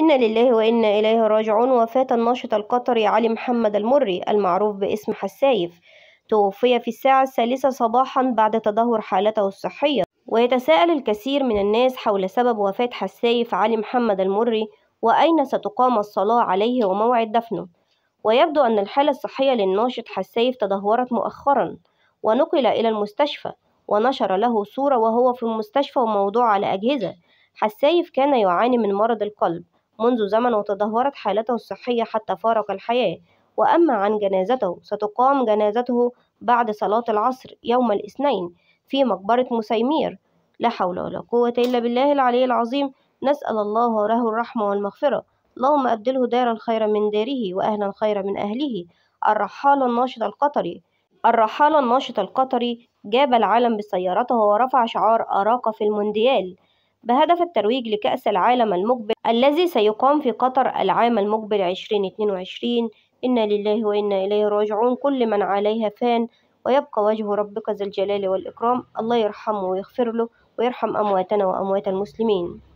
إن لله وإنا إليه راجعون وفاة الناشط القطري علي محمد المري المعروف باسم حسايف توفي في الساعة الثالثة صباحا بعد تدهور حالته الصحية ويتساءل الكثير من الناس حول سبب وفاة حسايف علي محمد المري وأين ستقام الصلاة عليه وموعد دفنه ويبدو أن الحالة الصحية للناشط حسايف تدهورت مؤخرا ونقل إلى المستشفى ونشر له صورة وهو في المستشفى وموضوع على أجهزة حسايف كان يعاني من مرض القلب منذ زمن وتدهورت حالته الصحية حتى فارق الحياة وأما عن جنازته ستقام جنازته بعد صلاة العصر يوم الاثنين في مقبرة مسيمير لا حول ولا قوة إلا بالله العلي العظيم نسأل الله له الرحمة والمغفرة اللهم أبدله دارا خيرا من داره وأهلا خيرا من أهله الرحالة الناشط القطري الرحالة الناشط القطري جاب العالم بسيارته ورفع شعار أراق في المونديال بهدف الترويج لكأس العالم المقبل الذي سيقام في قطر العام المقبل 2022 إنا لله وإنا إليه راجعون كل من عليها فان ويبقى وجه ربك ذا الجلال والإكرام الله يرحمه ويغفر له ويرحم أمواتنا وأموات المسلمين